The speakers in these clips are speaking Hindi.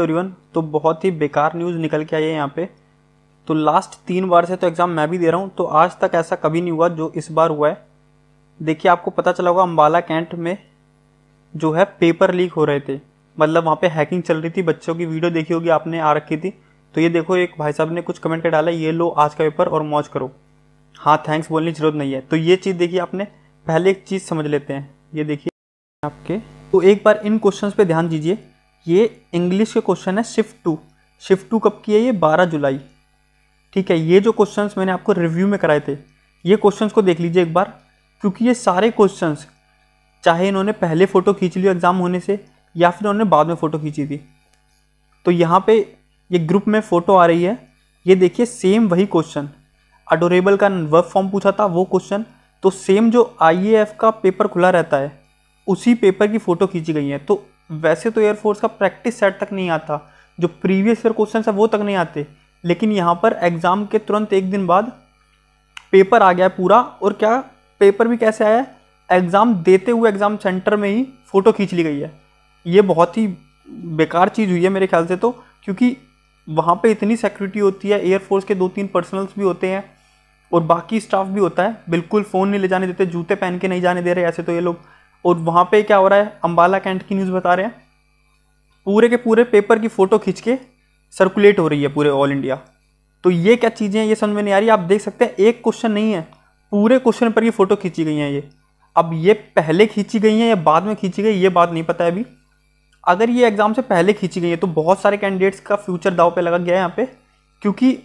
एवरीवन तो बहुत ही बेकार न्यूज़ निकल के आई है यहाँ पे तो लास्ट तीन बार से तो एग्ज़ाम मैं भी दे रहा हूँ तो आज तक ऐसा कभी नहीं हुआ जो इस बार हुआ है देखिए आपको पता चला होगा अम्बाला कैंट में जो है पेपर लीक हो रहे थे मतलब वहाँ पे हैकिंग चल रही थी बच्चों की वीडियो देखी होगी आपने आ रखी थी तो ये देखो एक भाई साहब ने कुछ कमेंट कर डाला ये लो आज का पेपर और मौज करो हाँ थैंक्स बोलने की जरूरत नहीं है तो ये चीज़ देखिए आपने पहले एक चीज़ समझ लेते हैं ये देखिए आपके तो एक बार इन क्वेश्चंस पे ध्यान दीजिए ये इंग्लिश के क्वेश्चन है शिफ्ट टू शिफ्ट टू कब की है ये बारह जुलाई ठीक है ये जो क्वेश्चंस मैंने आपको रिव्यू में कराए थे ये क्वेश्चंस को देख लीजिए एक बार क्योंकि ये सारे क्वेश्चंस चाहे इन्होंने पहले फ़ोटो खींच ली एग्ज़ाम होने से या फिर उन्होंने बाद में फ़ोटो खींची थी तो यहाँ पे ये ग्रुप में फ़ोटो आ रही है ये देखिए सेम वही क्वेश्चन अडोरेबल का वर्क फॉर्म पूछा था वो क्वेश्चन तो सेम जो आई का पेपर खुला रहता है उसी पेपर की फ़ोटो खींची गई है तो वैसे तो एयरफोर्स का प्रैक्टिस सेट तक नहीं आता जो प्रीवियस ईयर क्वेश्चन है वो तक नहीं आते लेकिन यहाँ पर एग्ज़ाम के तुरंत एक दिन बाद पेपर आ गया पूरा और क्या पेपर भी कैसे आया एग्ज़ाम देते हुए एग्ज़ाम सेंटर में ही फ़ोटो खींच ली गई है ये बहुत ही बेकार चीज़ हुई है मेरे ख्याल से तो क्योंकि वहाँ पे इतनी सिक्योरिटी होती है एयरफोर्स के दो तीन पर्सनल्स भी होते हैं और बाकी स्टाफ भी होता है बिल्कुल फ़ोन नहीं ले जाने देते जूते पहन के नहीं जाने दे रहे ऐसे तो ये लोग और वहाँ पे क्या हो रहा है अम्बाला कैंट की न्यूज़ बता रहे हैं पूरे के पूरे पेपर की फ़ोटो खींच के सर्कुलेट हो रही है पूरे ऑल इंडिया तो ये क्या चीज़ें हैं ये समझ में नहीं आ रही आप देख सकते हैं एक क्वेश्चन नहीं है पूरे क्वेश्चन पर ये फ़ोटो खींची गई हैं ये अब ये पहले खींची गई हैं या बाद में खींची गई ये बात नहीं पता है अभी अगर ये एग्ज़ाम से पहले खींची गई है तो बहुत सारे कैंडिडेट्स का फ्यूचर दाव पर लगा गया है यहाँ पर क्योंकि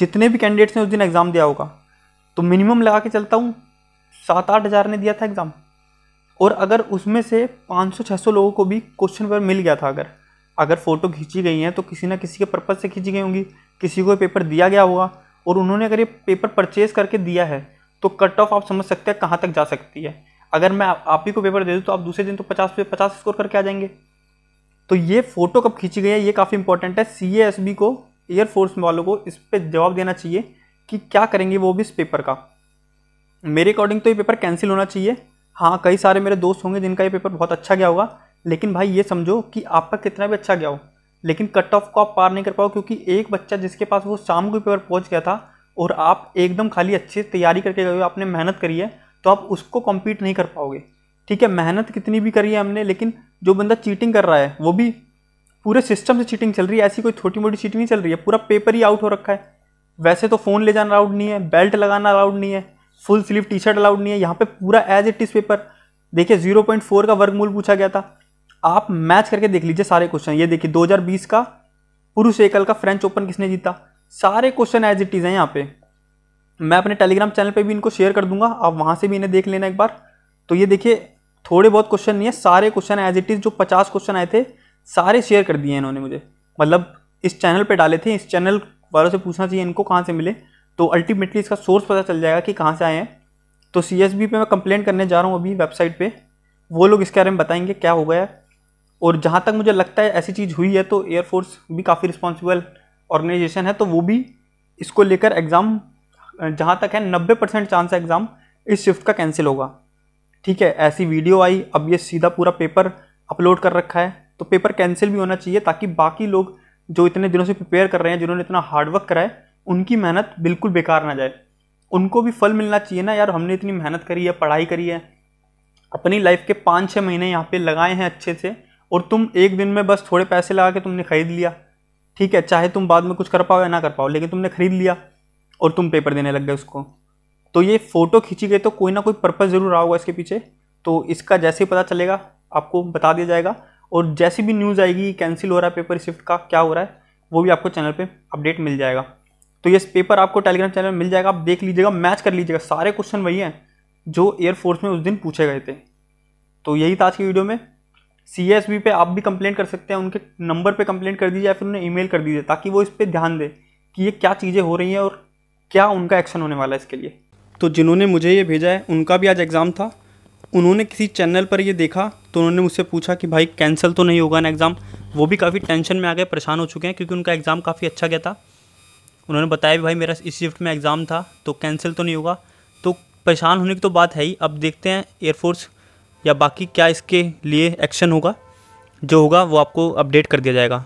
जितने भी कैंडिडेट्स ने उस दिन एग्ज़ाम दिया होगा तो मिनिमम लगा के चलता हूँ सात आठ हज़ार ने दिया था एग्ज़ाम और अगर उसमें से 500-600 लोगों को भी क्वेश्चन पेपर मिल गया था अगर अगर फ़ोटो खींची गई हैं तो किसी ना किसी के पर्पज़ से खींची गई होंगी किसी को पेपर दिया गया होगा और उन्होंने अगर ये पेपर परचेज़ करके दिया है तो कट ऑफ आप समझ सकते हैं कहाँ तक जा सकती है अगर मैं आप ही को पेपर दे दूँ तो आप दूसरे दिन तो पचास पे पचास स्कोर करके आ जाएंगे तो ये फ़ोटो कब खींची गई है ये काफ़ी इंपॉर्टेंट है सी एस बी को एयरफोर्स वालों को इस पर जवाब देना चाहिए कि क्या करेंगे वो भी इस पेपर का मेरे अकॉर्डिंग तो ये पेपर कैंसिल होना चाहिए हाँ कई सारे मेरे दोस्त होंगे जिनका ये पेपर बहुत अच्छा गया होगा लेकिन भाई ये समझो कि आपका कितना भी अच्छा गया हो लेकिन कट ऑफ को आप पार नहीं कर पाओ क्योंकि एक बच्चा जिसके पास वो शाम को पेपर पहुंच गया था और आप एकदम खाली अच्छी तैयारी करके गए हो आपने मेहनत करी है तो आप उसको कॉम्पीट नहीं कर पाओगे ठीक है मेहनत कितनी भी करी है हमने लेकिन जो बंदा चीटिंग कर रहा है वो भी पूरे सिस्टम से चीटिंग चल रही है ऐसी कोई छोटी मोटी चीटिंग नहीं चल रही है पूरा पेपर ही आउट हो रखा है वैसे तो फ़ोन ले जाना अलाउड नहीं है बेल्ट लगाना अलाउड नहीं है full sleeve T shirt allowed नहीं है यहाँ पे पूरा एज इट इज पेपर देखिए 0.4 का वर्गमूल पूछा गया था आप मैच करके देख लीजिए सारे क्वेश्चन ये देखिए 2020 का पुरुष एकल का फ्रेंच ओपन किसने जीता सारे क्वेश्चन एज इट इज़ हैं यहाँ पे मैं अपने टेलीग्राम चैनल पे भी इनको शेयर कर दूंगा आप वहाँ से भी इन्हें देख लेना एक बार तो ये देखिए थोड़े बहुत क्वेश्चन नहीं है सारे क्वेश्चन एज इट इज़ जो पचास क्वेश्चन आए थे सारे शेयर कर दिए इन्होंने मुझे मतलब इस चैनल पर डाले थे इस चैनल वालों से पूछना चाहिए इनको कहाँ से मिले तो अल्टीमेटली इसका सोर्स पता चल जाएगा कि कहाँ से आए हैं तो सी एस बी पे मैं कंप्लेंट करने जा रहा हूँ अभी वेबसाइट पर वो लोग इसके बारे में बताएंगे क्या हो गया और जहाँ तक मुझे लगता है ऐसी चीज़ हुई है तो एयरफोर्स भी काफ़ी रिस्पॉन्सिबल ऑर्गेनाइजेशन है तो वो भी इसको लेकर एग्ज़ाम जहाँ तक है नब्बे परसेंट चांस है एग्ज़ाम इस शिफ्ट का कैंसिल होगा ठीक है ऐसी वीडियो आई अब ये सीधा पूरा पेपर अपलोड कर रखा है तो पेपर कैंसिल भी होना चाहिए ताकि बाकी लोग जो इतने दिनों से प्रिपेयर कर रहे हैं जिन्होंने इतना हार्डवर्क करा है उनकी मेहनत बिल्कुल बेकार ना जाए उनको भी फल मिलना चाहिए ना यार हमने इतनी मेहनत करी है पढ़ाई करी है अपनी लाइफ के पाँच छः महीने यहाँ पे लगाए हैं अच्छे से और तुम एक दिन में बस थोड़े पैसे लगा के तुमने ख़रीद लिया ठीक है चाहे तुम बाद में कुछ कर पाओ या ना कर पाओ लेकिन तुमने ख़रीद लिया और तुम पेपर देने लग गए उसको तो ये फ़ोटो खींची गई तो कोई ना कोई पर्पज़ ज़रूर रहा होगा इसके पीछे तो इसका जैसे ही पता चलेगा आपको बता दिया जाएगा और जैसी भी न्यूज़ आएगी कैंसिल हो रहा है पेपर शिफ्ट का क्या हो रहा है वो भी आपको चैनल पे अपडेट मिल जाएगा तो ये पेपर आपको टेलीग्राम चैनल में मिल जाएगा आप देख लीजिएगा मैच कर लीजिएगा सारे क्वेश्चन वही हैं जो एयरफोर्स में उस दिन पूछे गए थे तो यही था आज की वीडियो में सी एस बी पे आप भी कंप्लेंट कर सकते हैं उनके नंबर पे कंप्लेंट कर दीजिए या फिर उन्हें ईमेल कर दीजिए ताकि वो इस पर ध्यान दें कि ये क्या चीज़ें हो रही हैं और क्या उनका एक्शन होने वाला है इसके लिए तो जिन्होंने मुझे ये भेजा है उनका भी आज एग्ज़ाम था उन्होंने किसी चैनल पर ये देखा तो उन्होंने मुझसे पूछा कि भाई कैंसिल तो नहीं होगा ना एग्ज़ाम वो भी काफ़ी टेंशन में आ गए परेशान हो चुके हैं क्योंकि उनका एग्ज़ाम काफ़ी अच्छा गया था उन्होंने बताया भी भाई मेरा इस शिफ्ट में एग्ज़ाम था तो कैंसिल तो नहीं होगा तो परेशान होने की तो बात है ही अब देखते हैं एयरफोर्स या बाकी क्या इसके लिए एक्शन होगा जो होगा वो आपको अपडेट कर दिया जाएगा